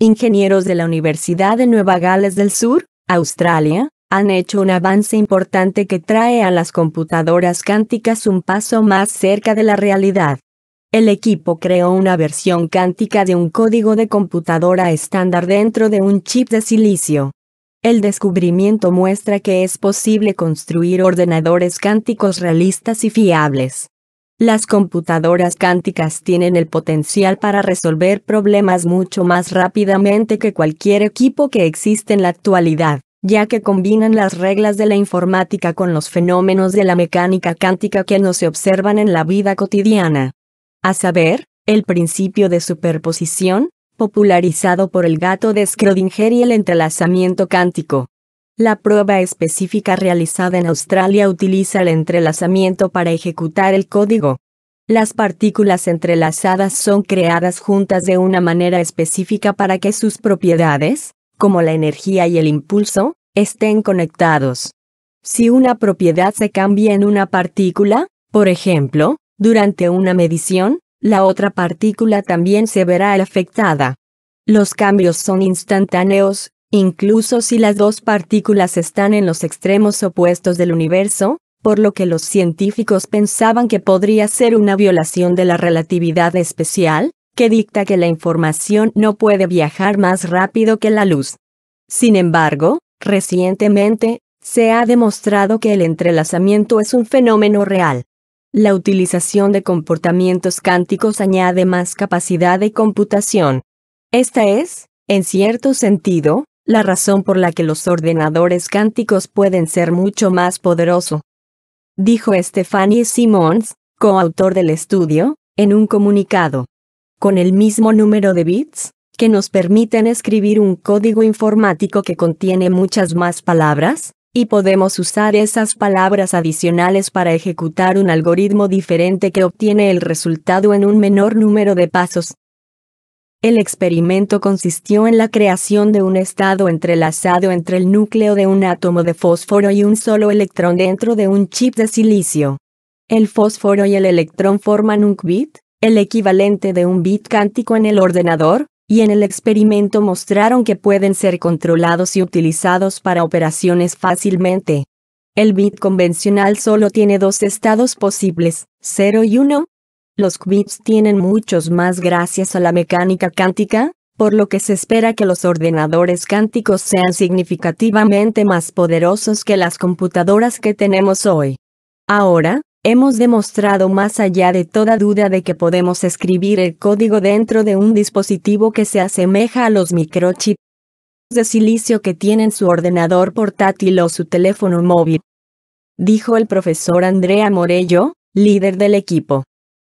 ingenieros de la Universidad de Nueva Gales del Sur, Australia, han hecho un avance importante que trae a las computadoras cánticas un paso más cerca de la realidad. El equipo creó una versión cántica de un código de computadora estándar dentro de un chip de silicio. El descubrimiento muestra que es posible construir ordenadores cánticos realistas y fiables. Las computadoras cánticas tienen el potencial para resolver problemas mucho más rápidamente que cualquier equipo que existe en la actualidad, ya que combinan las reglas de la informática con los fenómenos de la mecánica cántica que no se observan en la vida cotidiana. A saber, el principio de superposición, popularizado por el gato de Schrödinger y el entrelazamiento cántico. La prueba específica realizada en Australia utiliza el entrelazamiento para ejecutar el código. Las partículas entrelazadas son creadas juntas de una manera específica para que sus propiedades, como la energía y el impulso, estén conectados. Si una propiedad se cambia en una partícula, por ejemplo, durante una medición, la otra partícula también se verá afectada. Los cambios son instantáneos, incluso si las dos partículas están en los extremos opuestos del universo, por lo que los científicos pensaban que podría ser una violación de la relatividad especial, que dicta que la información no puede viajar más rápido que la luz. Sin embargo, recientemente, se ha demostrado que el entrelazamiento es un fenómeno real. La utilización de comportamientos cánticos añade más capacidad de computación. Esta es, en cierto sentido, la razón por la que los ordenadores cánticos pueden ser mucho más poderoso. Dijo Stephanie Simmons, coautor del estudio, en un comunicado. Con el mismo número de bits, que nos permiten escribir un código informático que contiene muchas más palabras, y podemos usar esas palabras adicionales para ejecutar un algoritmo diferente que obtiene el resultado en un menor número de pasos. El experimento consistió en la creación de un estado entrelazado entre el núcleo de un átomo de fósforo y un solo electrón dentro de un chip de silicio. El fósforo y el electrón forman un qubit, el equivalente de un bit cántico en el ordenador, y en el experimento mostraron que pueden ser controlados y utilizados para operaciones fácilmente. El bit convencional solo tiene dos estados posibles, 0 y 1, los qubits tienen muchos más gracias a la mecánica cántica, por lo que se espera que los ordenadores cánticos sean significativamente más poderosos que las computadoras que tenemos hoy. Ahora, hemos demostrado más allá de toda duda de que podemos escribir el código dentro de un dispositivo que se asemeja a los microchips de silicio que tienen su ordenador portátil o su teléfono móvil. Dijo el profesor Andrea Morello, líder del equipo.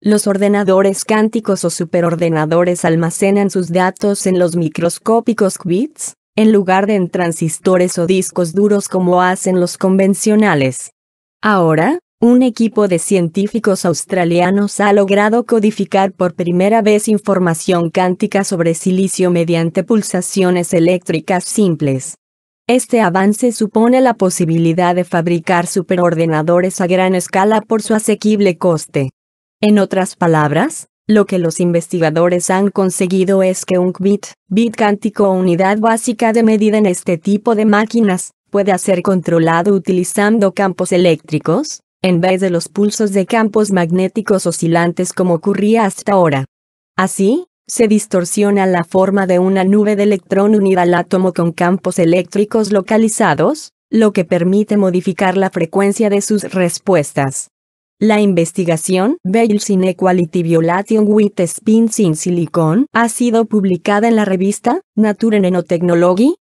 Los ordenadores cánticos o superordenadores almacenan sus datos en los microscópicos qubits, en lugar de en transistores o discos duros como hacen los convencionales. Ahora, un equipo de científicos australianos ha logrado codificar por primera vez información cántica sobre silicio mediante pulsaciones eléctricas simples. Este avance supone la posibilidad de fabricar superordenadores a gran escala por su asequible coste. En otras palabras, lo que los investigadores han conseguido es que un bit, bit cántico o unidad básica de medida en este tipo de máquinas, pueda ser controlado utilizando campos eléctricos, en vez de los pulsos de campos magnéticos oscilantes como ocurría hasta ahora. Así, se distorsiona la forma de una nube de electrón unida al átomo con campos eléctricos localizados, lo que permite modificar la frecuencia de sus respuestas. La investigación Veils Inequality Violation with Spins in Silicon ha sido publicada en la revista Nature Nanotechnology,